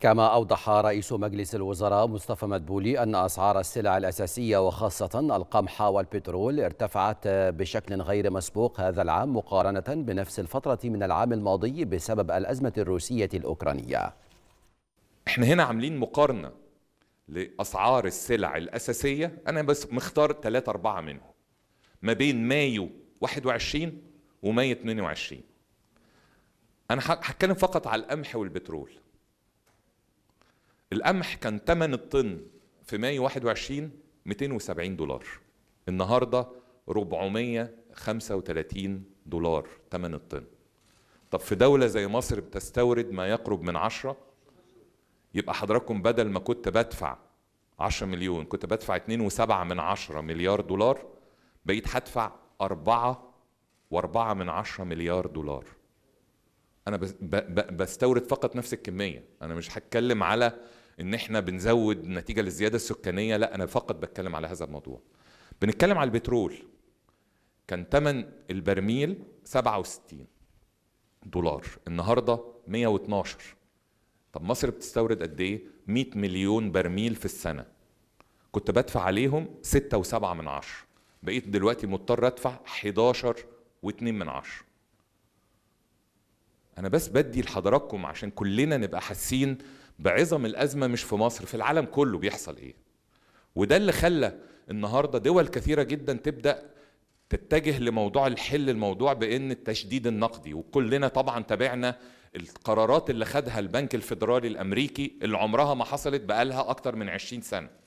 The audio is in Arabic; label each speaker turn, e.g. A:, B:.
A: كما أوضح رئيس مجلس الوزراء مصطفى مدبولي أن أسعار السلع الأساسية وخاصة القمح والبترول ارتفعت بشكل غير مسبوق هذا العام مقارنة بنفس الفترة من العام الماضي بسبب الأزمة الروسية الأوكرانية
B: احنا هنا عاملين مقارنة لأسعار السلع الأساسية أنا بس مختار 3 4 منهم ما بين مايو 21 ومايو 22 أنا هتكلم فقط على القمح والبترول القمح كان ثمن الطن في مايو 21 270 دولار النهارده 435 دولار ثمن الطن طب في دولة زي مصر بتستورد ما يقرب من 10 يبقى حضراتكم بدل ما كنت بدفع 10 مليون كنت بدفع 2.7 من 10 مليار دولار بقيت هدفع 4 و4 من 10 مليار دولار انا بستورد فقط نفس الكميه انا مش هتكلم على ان احنا بنزود نتيجه للزياده السكانيه لا انا فقط بتكلم على هذا الموضوع بنتكلم على البترول كان ثمن البرميل 67 دولار النهارده 112 طب مصر بتستورد قد ايه 100 مليون برميل في السنه كنت بدفع عليهم 6 و7 من عشر بقيت دلوقتي مضطر ادفع 11 و2 من عشر انا بس بدي لحضراتكم عشان كلنا نبقى حاسين بعظم الازمه مش في مصر في العالم كله بيحصل ايه وده اللي خلى النهارده دول كثيره جدا تبدا تتجه لموضوع الحل الموضوع بان التشديد النقدي وكلنا طبعا تابعنا القرارات اللي خدها البنك الفيدرالي الامريكي اللي عمرها ما حصلت بقالها اكتر من 20 سنه